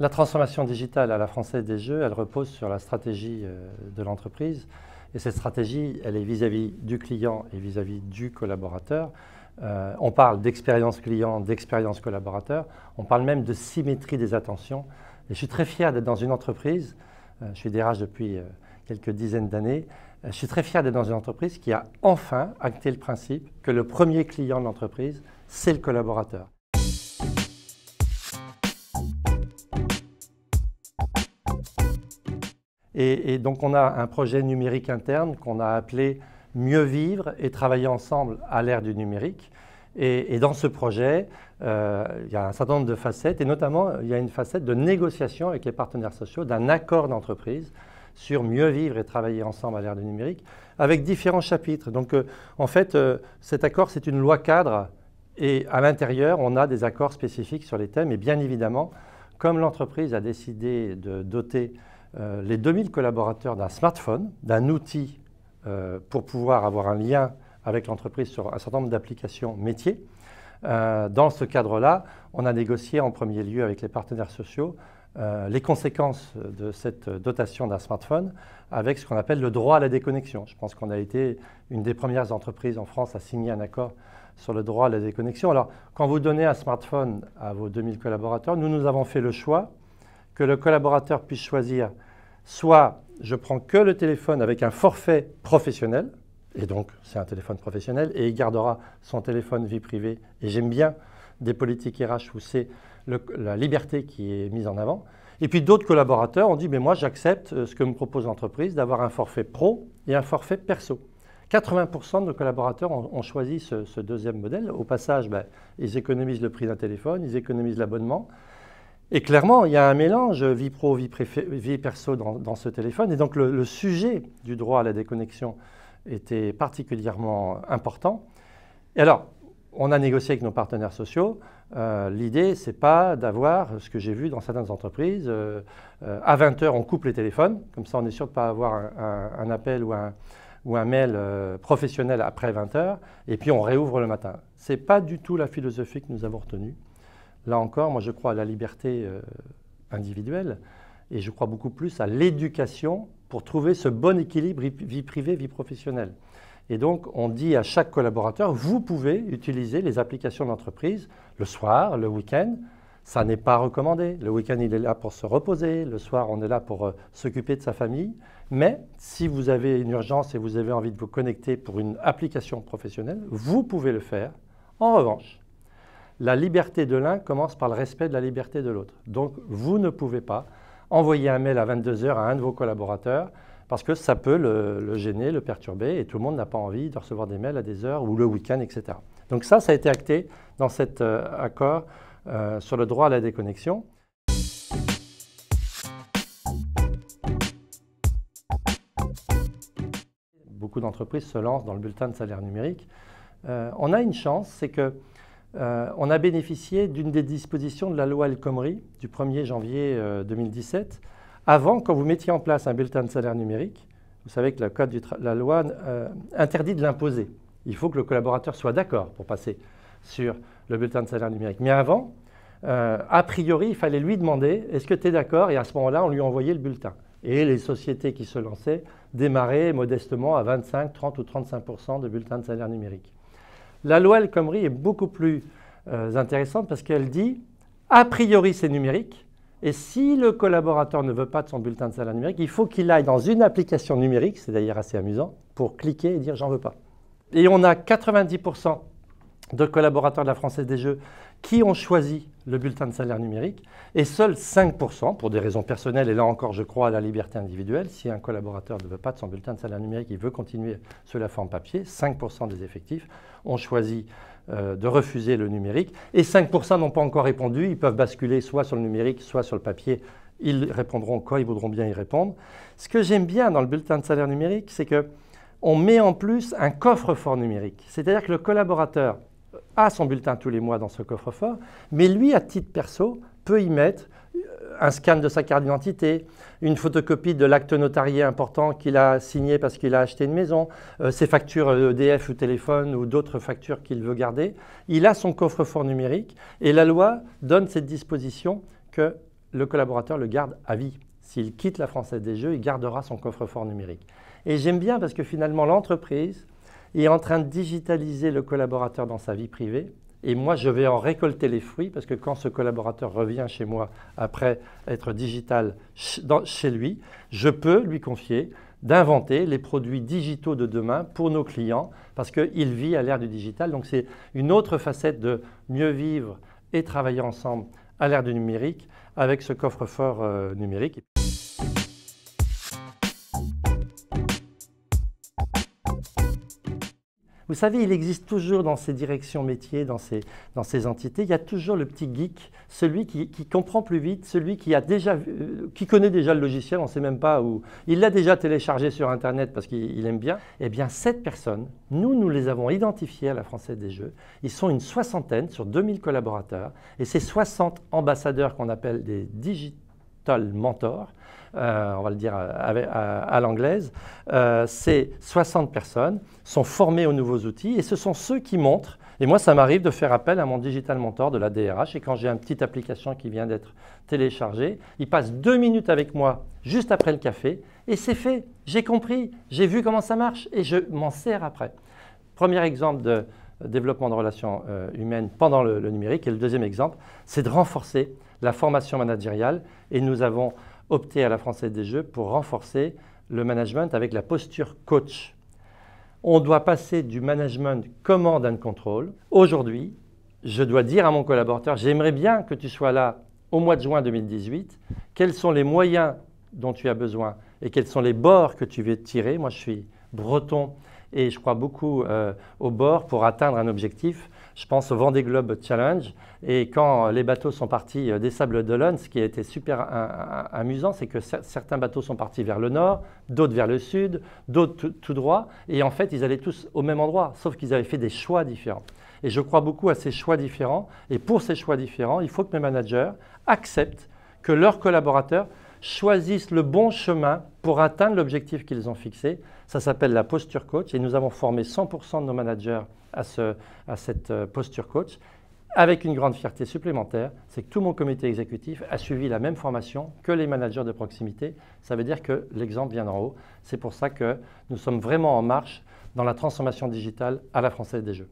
La transformation digitale à la française des jeux, elle repose sur la stratégie euh, de l'entreprise. Et cette stratégie, elle est vis-à-vis du client et vis-à-vis du collaborateur. Euh, on parle d'expérience client, d'expérience collaborateur. On parle même de symétrie des attentions. Et je suis très fier d'être dans une entreprise, euh, je suis DRH depuis quelques dizaines d'années, je suis très fier d'être dans une entreprise qui a enfin acté le principe que le premier client de l'entreprise, c'est le collaborateur. Et, donc on a un projet numérique interne qu'on a appelé Mieux vivre et travailler ensemble à l'ère du numérique. Et, dans ce projet, euh, il y a un certain nombre de facettes, et notamment il y a une facette de négociation avec les partenaires sociaux d'un accord d'entreprise sur mieux vivre et travailler ensemble à l'ère du numérique, avec différents chapitres. Donc euh, en fait, euh, cet accord, c'est une loi cadre, et à l'intérieur, on a des accords spécifiques sur les thèmes, et bien évidemment, comme l'entreprise a décidé de doter euh, les 2000 collaborateurs d'un smartphone, d'un outil euh, pour pouvoir avoir un lien avec l'entreprise sur un certain nombre d'applications métiers. Euh, dans ce cadre-là, on a négocié en premier lieu avec les partenaires sociaux les conséquences de cette dotation d'un smartphone avec ce qu'on appelle le droit à la déconnexion. Je pense qu'on a été une des premières entreprises en France à signer un accord sur le droit à la déconnexion. Alors, quand vous donnez un smartphone à vos 2000 collaborateurs, nous, nous avons fait le choix que le collaborateur puisse choisir soit je prends que le téléphone avec un forfait professionnel, et donc c'est un téléphone professionnel, et il gardera son téléphone vie privée, et j'aime bien des politiques RH où c'est la liberté qui est mise en avant. Et puis d'autres collaborateurs ont dit, mais moi j'accepte euh, ce que me propose l'entreprise d'avoir un forfait pro et un forfait perso. 80% de nos collaborateurs ont, choisi ce, deuxième modèle. Au passage, ben, ils économisent le prix d'un téléphone, ils économisent l'abonnement, et clairement, il y a un mélange vie pro, vie, vie perso dans, ce téléphone. Et donc le, sujet du droit à la déconnexion était particulièrement important. Et alors, on a négocié avec nos partenaires sociaux. Euh, L'idée, c'est pas d'avoir ce que j'ai vu dans certaines entreprises. Euh, euh, à 20h, on coupe les téléphones. Comme ça, on est sûr de ne pas avoir un, appel ou un, ou un mail euh, professionnel après 20h, et puis on réouvre le matin. Ce n'est pas du tout la philosophie que nous avons retenue. Là encore, moi je crois à la liberté euh, individuelle et je crois beaucoup plus à l'éducation pour trouver ce bon équilibre vie privée, vie professionnelle. Et donc, on dit à chaque collaborateur, vous pouvez utiliser les applications d'entreprise le soir, le week-end. Ça n'est pas recommandé. Le week-end, il est là pour se reposer. Le soir, on est là pour euh, s'occuper de sa famille. Mais si vous avez une urgence et vous avez envie de vous connecter pour une application professionnelle, vous pouvez le faire. En revanche, la liberté de l'un commence par le respect de la liberté de l'autre. Donc vous ne pouvez pas envoyer un mail à 22h à un de vos collaborateurs parce que ça peut le, gêner, le perturber et tout le monde n'a pas envie de recevoir des mails à des heures ou le week-end, etc. Donc ça, ça a été acté dans cet euh, accord euh, sur le droit à la déconnexion. Beaucoup d'entreprises se lancent dans le bulletin de salaire numérique. Euh, on a une chance, c'est que euh, on a bénéficié d'une des dispositions de la loi El Khomri du 1er janvier 2017. Euh, avant, quand vous mettiez en place un bulletin de salaire numérique, vous savez que la loi euh, interdit de l'imposer. Il faut que le collaborateur soit d'accord pour passer sur le bulletin de salaire numérique. Mais avant, a priori, il fallait lui demander est-ce que tu es d'accord Et à ce moment-là, on lui envoyait le bulletin. Et les sociétés qui se lançaient démarraient modestement à 25, 30 ou 35 de bulletins de salaire numérique. La loi El Khomri est beaucoup plus euh, intéressante parce qu'elle dit, a priori c'est numérique, et si le collaborateur ne veut pas de son bulletin de salaire numérique, il faut qu'il aille dans une application numérique, c'est d'ailleurs assez amusant, pour cliquer et dire j'en veux pas. Et on a 90% de collaborateurs de la Française des Jeux qui ont choisi le bulletin de salaire numérique et seuls 5%, pour des raisons personnelles et là encore je crois à la liberté individuelle, si un collaborateur ne veut pas de son bulletin de salaire numérique, il veut continuer sous la forme papier, 5% des effectifs ont choisi euh, de refuser le numérique et 5% n'ont pas encore répondu, ils peuvent basculer soit sur le numérique, soit sur le papier, ils répondront quand ils voudront bien y répondre. Ce que j'aime bien dans le bulletin de salaire numérique, c'est que on met en plus un coffre-fort numérique, c'est-à-dire que le collaborateur a son bulletin tous les mois dans ce coffre-fort, mais lui, à titre perso, peut y mettre euh, un scan de sa carte d'identité, une photocopie de l'acte notarié important qu'il a signé parce qu'il a acheté une maison, euh, ses factures EDF euh, e ou téléphone ou d'autres factures qu'il veut garder. Il a son coffre-fort numérique et la loi donne cette disposition que le collaborateur le garde à vie. S'il quitte la Française des Jeux, il gardera son coffre-fort numérique. Et j'aime bien parce que finalement l'entreprise est en train de digitaliser le collaborateur dans sa vie privée. Et moi, je vais en récolter les fruits parce que quand ce collaborateur revient chez moi après être digital chez lui, je peux lui confier d'inventer les produits digitaux de demain pour nos clients parce qu'il vit à l'ère du digital. Donc c'est une autre facette de mieux vivre et travailler ensemble à l'ère du numérique avec ce coffre-fort euh, numérique. Vous savez, il existe toujours dans ces directions métiers, dans ces, dans ces entités, il y a toujours le petit geek, celui qui, comprend plus vite, celui qui, a déjà, euh, qui connaît déjà le logiciel, on ne sait même pas où. Il l'a déjà téléchargé sur Internet parce qu'il aime bien. Eh bien, cette personne, nous, nous les avons identifiés à la Française des Jeux. Ils sont une soixantaine sur 2000 collaborateurs et ces 60 ambassadeurs qu'on appelle des digitales mentor, euh, on va le dire euh, euh, à, l'anglaise, euh, ces 60 personnes sont formées aux nouveaux outils et ce sont ceux qui montrent. Et moi, ça m'arrive de faire appel à mon digital mentor de la DRH et quand j'ai une petite application qui vient d'être téléchargée, il passe deux minutes avec moi juste après le café et c'est fait. J'ai compris, j'ai vu comment ça marche et je m'en sers après. Premier exemple de développement de relations euh, humaines pendant le, le, numérique. Et le deuxième exemple, c'est de renforcer la formation managériale. Et nous avons opté à la Française des Jeux pour renforcer le management avec la posture coach. On doit passer du management command and control. Aujourd'hui, je dois dire à mon collaborateur, j'aimerais bien que tu sois là au mois de juin 2018. Quels sont les moyens dont tu as besoin et quels sont les bords que tu veux tirer Moi, je suis breton et je crois beaucoup euh, au bord pour atteindre un objectif. Je pense au Vendée Globe Challenge. Et quand euh, les bateaux sont partis euh, des Sables d'Olonne, ce qui a été super amusant, c'est que certains bateaux sont partis vers le nord, d'autres vers le sud, d'autres tout droit. Et en fait, ils allaient tous au même endroit, sauf qu'ils avaient fait des choix différents. Et je crois beaucoup à ces choix différents. Et pour ces choix différents, il faut que mes managers acceptent que leurs collaborateurs choisissent le bon chemin pour atteindre l'objectif qu'ils ont fixé. Ça s'appelle la posture coach et nous avons formé 100% de nos managers à, à cette euh, posture coach avec une grande fierté supplémentaire, c'est que tout mon comité exécutif a suivi la même formation que les managers de proximité. Ça veut dire que l'exemple vient d'en haut. C'est pour ça que nous sommes vraiment en marche dans la transformation digitale à la française des jeux.